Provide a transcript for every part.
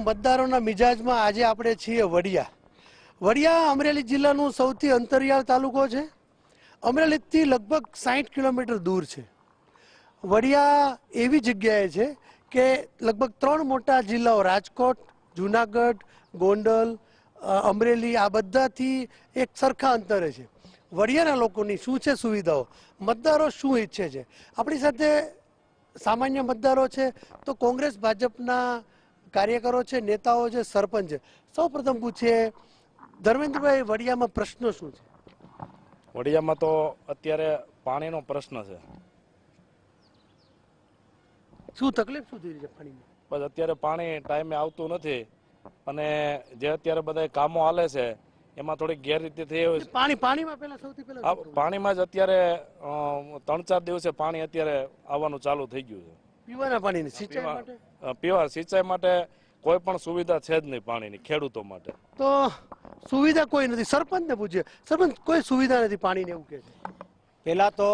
મતદારોના મિજાજમાં આજે આપણે છીએ વડિયા વડિયા અમરેલી જિલ્લાનું સૌથી અંતરિયાળ તાલુકો છે અમરેલીથી લગભગ સાઠ કિલોમીટર દૂર છે વડિયા એવી જગ્યાએ છે કે લગભગ ત્રણ મોટા જિલ્લાઓ રાજકોટ જુનાગઢ ગોંડલ અમરેલી આ બધાથી એક સરખા અંતરે છે વડિયાના લોકોની શું છે સુવિધાઓ મતદારો શું ઈચ્છે છે આપણી સાથે સામાન્ય મતદારો છે તો કોંગ્રેસ ભાજપના કાર્યકરો છે નેતાઓ છે સરપંચ સૌ પ્રથમ પૂછીએ ધર્મેન્દ્રભાઈ વડિયામાં પ્રશ્ન શું છે વડિયામાં તો અત્યારે પાણીનો પ્રશ્ન છે શું તકલીફ શું થઈ રહી છે પાણીની બસ અત્યારે પાણી ટાઈમે આવતું નથી અને જે અત્યારે બધા કામો હાલે છે એમાં થોડી ગેરરીતિ થઈ હોય પાણી પાણીમાં પહેલા સૌથી પહેલા પાણીમાં જ અત્યારે ત્રણ ચાર દિવસે પાણી અત્યારે આવવાનું ચાલુ થઈ ગયું છે પીવાના પાણીની સિંચાઈ માટે પીવા સિંચાઈ માટે કોઈ પણ સુવિધા છે જ નહીં પાણીની ખેડૂતો માટે તો સુવિધા કોઈ નથી સરપંચને પૂછીએ સરપંચ કોઈ સુવિધા નથી પાણીની એવું કે છે પહેલાં તો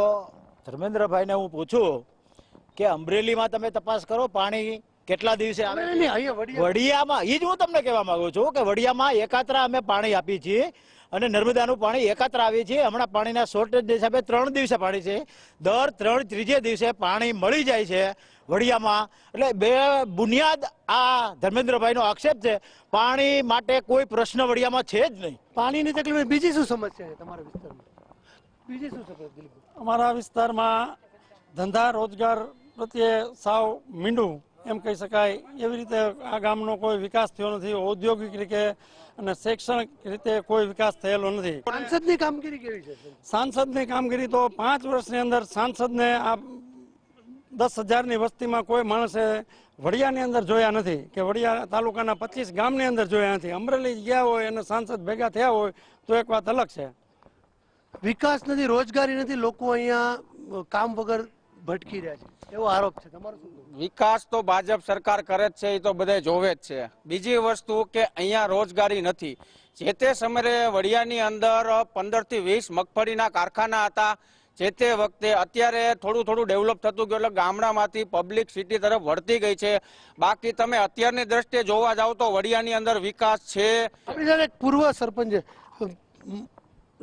ધર્મેન્દ્રભાઈને હું પૂછું કે અમરેલીમાં તમે તપાસ કરો પાણી કેટલા દિવસે વડિયામાં એ જ હું તમને કહેવા માંગુ છું કે વડિયામાં એકાત્રા અમે પાણી આપીએ છીએ અને નર્મદાનું પાણી એકાત્ર આવીએ છીએ હમણાં પાણીના શોર્ટેજ હિસાબે ત્રણ દિવસે પાણી છે દર ત્રણ ત્રીજે દિવસે પાણી મળી જાય છે વડિયામાં એટલે બે બુનિયાદ આ ધર્મેન્દ્રભાઈનો આક્ષેપ છે પાણી માટે કોઈ પ્રશ્ન વડિયામાં છે જ નહીં પાણીની તકલીફ બીજી શું સમસ્યા છે તમારા વિસ્તારમાં બીજી શું સમસ્યા અમારા વિસ્તારમાં ધંધા રોજગાર પ્રત્યે સાવ મીંડું એમ કહી શકાય એવી રીતે આ ગામનો કોઈ વિકાસ થયો નથી ઔદ્યોગિક રીતે અને શૈક્ષણિક રીતે કોઈ વિકાસ થયેલો નથી સાંસદની કામગીરી કેવી છે સાંસદની કામગીરી તો પાંચ વર્ષની અંદર સાંસદને આ દસ હજારની વસ્તીમાં કોઈ માણસે વડિયાની અંદર જોયા નથી કે વડિયા તાલુકાના પચીસ ગામની અંદર જોયા નથી અમરેલી ગયા હોય અને સાંસદ ભેગા થયા હોય તો એક વાત અલગ છે વિકાસ નથી રોજગારી નથી લોકો અહીંયા કામ વગર ભટકી રહ્યા છે એવો આરોપ છે તમારો વિકાસ તો ભાજપ સરકાર કરે જ છે એ તો બધે જોવે જ છે બીજી વસ્તુ કે અહીંયા રોજગારી નથી જે તે સમયે વડિયાની અંદર પંદરથી વીસ મગફળીના કારખાના હતા જે તે વખતે અત્યારે થોડું થોડું ડેવલપ થતું ગયું એટલે ગામડામાંથી પબ્લિક સિટી તરફ વળતી ગઈ છે બાકી તમે અત્યારની દ્રષ્ટિએ જોવા જાવ તો વડિયાની અંદર વિકાસ છે આપણી સાથે પૂર્વ સરપંચ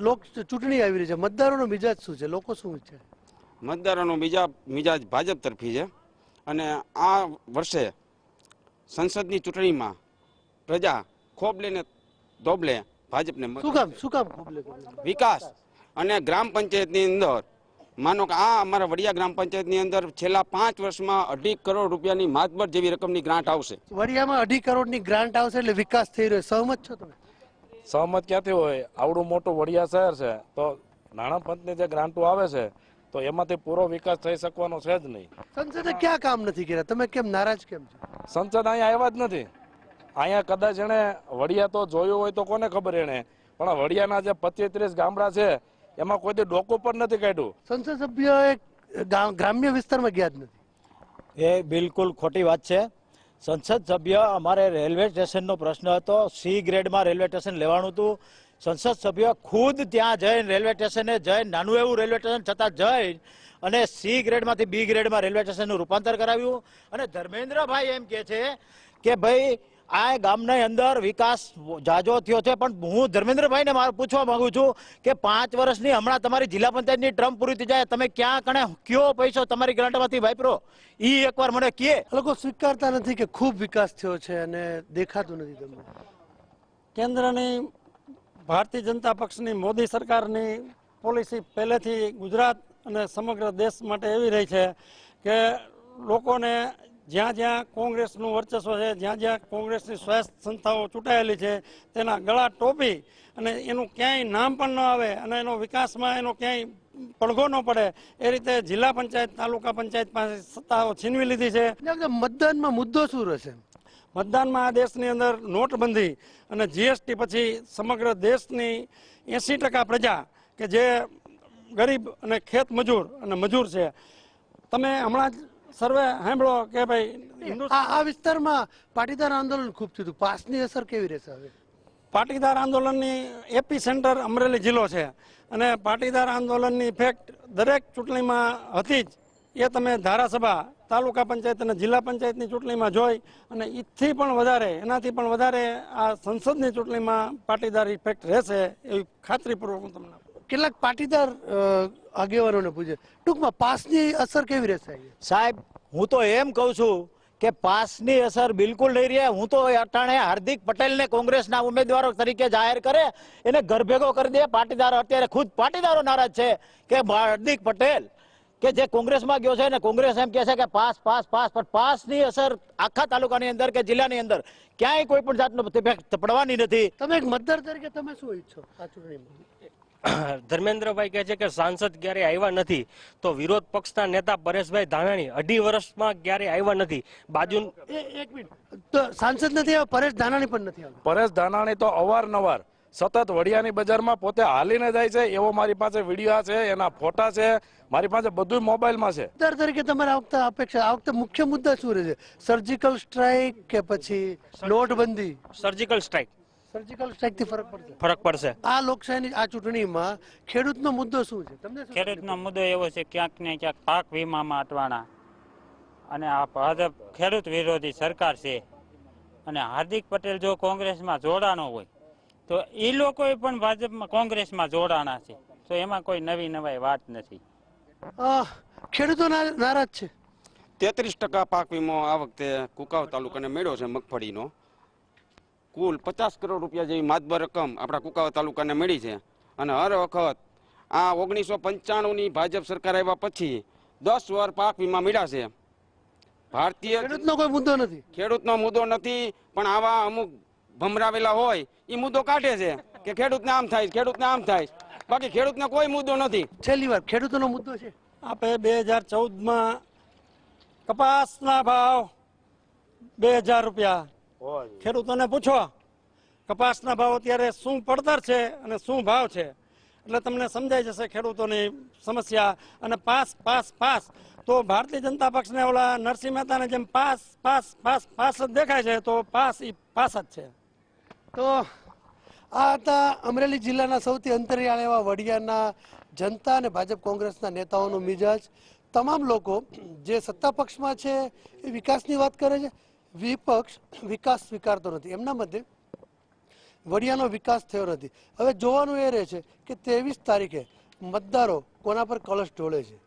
લોક ચૂંટણી આવી રહી છે મતદારોનો મિજાજ શું છે લોકો શું છે મતદારોનો બીજા મિજાજ ભાજપ તરફી છે અને આ વર્ષે સંસદની ચૂંટણીમાં પ્રજા ખોબ લઈને ધોબલે ભાજપને વિકાસ અને ગ્રામ પંચાયતની અંદર માનો કે આ અમારા વડિયા ગ્રામ પંચાયતની અંદર છેલ્લા પાંચ વર્ષમાં અઢી કરોડ રૂપિયાની માતબર જેવી રકમની ગ્રાન્ટ આવશે વડિયામાં અઢી કરોડની ગ્રાન્ટ આવશે એટલે વિકાસ થઈ રહ્યો સહમત છો તમે સહમત ક્યાંથી હોય આવડું મોટું વડિયા શહેર છે તો નાણાં જે ગ્રાન્ટો આવે છે તો એમાંથી પૂરો વિકાસ થઈ શકવાનો છે જ નહીં સંસદે ક્યાં કામ નથી કર્યા તમે કેમ નારાજ કેમ છો સંસદ અહીંયા આવ્યા જ નથી અહીંયા કદાચ એણે વડિયા તો જોયું હોય તો કોને ખબર એણે પણ વડિયાના જે પચીસ ગામડા છે એમાં કોઈ ડોકો પણ નથી કાઢ્યું સંસદ સભ્ય ગ્રામ્ય વિસ્તારમાં ગયા જ નથી એ બિલકુલ ખોટી વાત છે સંસદ સભ્ય અમારે રેલવે સ્ટેશનનો પ્રશ્ન હતો સી ગ્રેડમાં રેલવે સ્ટેશન લેવાનું હતું સંસદ સભ્ય ખુદ ત્યાં જઈને રેલવે સ્ટેશને જઈને નાનું એવું રેલવે સ્ટેશન છતાં જઈ અને સી ગ્રેડમાંથી બી ગ્રેડમાં રેલવે સ્ટેશનનું રૂપાંતર કરાવ્યું અને ધર્મેન્દ્રભાઈ એમ કહે છે કે ભાઈ આ ગામની અંદર વિકાસ જાજો થયો છે પણ હું ધર્મેન્દ્રભાઈને મારે પૂછવા માગું છું કે પાંચ વર્ષની હમણાં તમારી જિલ્લા પંચાયતની ટ્રમ પૂરી થઈ જાય તમે ક્યાં કણે કયો પૈસો તમારી ગ્રાન્ટમાંથી વાપરો એ એકવાર મને કહે લોકો સ્વીકારતા નથી કે ખૂબ વિકાસ થયો છે અને દેખાતું નથી તમને કેન્દ્રની ભારતીય જનતા પક્ષની મોદી સરકારની પોલિસી પહેલેથી ગુજરાત અને સમગ્ર દેશ માટે એવી રહી છે કે લોકોને જ્યાં જ્યાં કોંગ્રેસનું વર્ચસ્વ છે જ્યાં જ્યાં કોંગ્રેસની સ્વાયત્ત સંસ્થાઓ ચૂંટાયેલી છે તેના ગળા ટોપી અને એનું ક્યાંય નામ પણ ન આવે અને એનો વિકાસમાં એનો ક્યાંય પડઘો ન પડે એ રીતે જિલ્લા પંચાયત તાલુકા પંચાયત પાસે સત્તાઓ છીનવી લીધી છે મતદાનમાં મુદ્દો શું રહેશે મતદાનમાં આ દેશની અંદર નોટબંધી અને જીએસટી પછી સમગ્ર દેશની એંસી ટકા પ્રજા કે જે ગરીબ અને ખેત મજૂર અને મજૂર છે તમે હમણાં જ સર્વે સાંભળો કે ભાઈ આ વિસ્તારમાં પાટીદાર આંદોલન ખૂબ થયું હતું પાસની અસર કેવી રહેશે હવે પાટીદાર આંદોલનની એપી સેન્ટર અમરેલી જિલ્લો છે અને પાટીદાર આંદોલનની ઇફેક્ટ દરેક ચૂંટણીમાં હતી જ એ તમે ધારાસભા તાલુકા પંચાયત અને જિલ્લા પંચાયતની ચૂંટણીમાં જોઈ અને ઈથી પણ વધારે એનાથી પણ વધારે આ સંસદની ચૂંટણીમાં પાટીદાર ઇફેક્ટ રહેશે એવી ખાતરીપૂર્વક હું તમને કેટલાક પાટીદાર આગેવાનોને પૂછે ટૂંકમાં પાસની અસર કેવી રહેશે સાહેબ હું તો એમ કહું છું કે પાસની અસર બિલકુલ નહીં રહે હું તો અટાણે હાર્દિક પટેલને કોંગ્રેસના ઉમેદવારો તરીકે જાહેર કરે એને ઘરભેગો કરી દે પાટીદારો અત્યારે ખુદ પાટીદારો નારાજ છે કે હાર્દિક પટેલ કે જે કોંગ્રેસમાં ગયો છે ને કોંગ્રેસ એમ કહે છે કે પાસ પાસ પાસ પણ પાસની અસર આખા તાલુકાની અંદર કે જિલ્લાની અંદર ક્યાંય કોઈ પણ જાતનો ઇફેક્ટ પડવાની નથી તમે એક મતદાર તરીકે તમે શું ઈચ્છો આ ચૂંટણીમાં ધર્મેન્દ્રભાઈ કહે છે કે સાંસદ ક્યારે આવ્યા નથી તો વિરોધ પક્ષના નેતા પરેશભાઈ ધાનાણી અઢી વર્ષમાં ક્યારે આવ્યા નથી બાજુ એક મિનિટ સાંસદ નથી આવ્યા પરેશ ધાનાણી પણ નથી આવ્યા પરેશ ધાનાણી તો અવારનવાર સતત વડિયાની બજારમાં પોતે હાલીને જાય છે એવો મારી પાસે વિડીયો છે એના ફોટા છે મારી પાસે બધું મોબાઈલમાં છે દર તરીકે તમારે વખતે અપેક્ષા આ વખતે મુખ્ય મુદ્દા શું રહે છે સર્જિકલ સ્ટ્રાઇક કે પછી નોટબંધી સર્જિકલ સ્ટ્રાઇક સર્જિકલ સ્ટ્રાઇકથી ફરક પડશે ફરક પડશે આ લોકશાહીની આ ચૂંટણીમાં ખેડૂતનો મુદ્દો શું છે તમને ખેડૂતનો મુદ્દો એવો છે ક્યાંક ને ક્યાંક પાક વીમામાં અટવાણા અને આ ભાજપ ખેડૂત વિરોધી સરકાર છે અને હાર્દિક પટેલ જો કોંગ્રેસમાં જોડાણો હોય તો એ લોકોએ પણ ભાજપમાં કોંગ્રેસમાં જોડાણા છે તો એમાં કોઈ નવી નવાઈ વાત નથી ખેડૂતો નારાજ છે તેત્રીસ ટકા પાક વીમો આ વખતે કુકાવ તાલુકાને મેળ્યો છે મગફળીનો કુલ પચાસ કરોડ રૂપિયા જેવી માતબર રકમ આપણા કુકાવ તાલુકાને મળી છે અને હર વખત આ ઓગણીસો પંચાણુંની ભાજપ સરકાર આવ્યા પછી દસ વર પાક વીમા મળ્યા છે ભારતીય ખેડૂતનો કોઈ મુદ્દો નથી ખેડૂતનો મુદ્દો નથી પણ આવા અમુક ભમરાવેલા હોય એ મુદ્દો કાઢે છે કે ખેડૂતને આમ થાય ખેડૂતને આમ થાય બાકી ખેડૂતને કોઈ મુદ્દો નથી છેલ્લી વાર ખેડૂતોનો મુદ્દો છે આપણે બે હજાર ચૌદમાં કપાસના ભાવ બે હજાર રૂપિયા ખેડૂતોને પૂછો કપાસના ભાવ અત્યારે શું પડતર છે અને શું ભાવ છે એટલે તમને સમજાઈ જશે ખેડૂતોની સમસ્યા અને પાસ પાસ પાસ તો ભારતીય જનતા પક્ષને ઓલા નરસિંહ મહેતાને જેમ પાસ પાસ પાસ પાસ જ દેખાય છે તો પાસ એ પાસ જ છે તો આ હતા અમરેલી જિલ્લાના સૌથી અંતરિયાળ એવા વડિયાના જનતા અને ભાજપ કોંગ્રેસના નેતાઓનો મિજાજ તમામ લોકો જે સત્તા પક્ષમાં છે એ વિકાસની વાત કરે છે વિપક્ષ વિકાસ સ્વીકારતો નથી એમના મતે વડિયાનો વિકાસ થયો નથી હવે જોવાનું એ રહે છે કે ત્રેવીસ તારીખે મતદારો કોના પર કલશ ઢોળે છે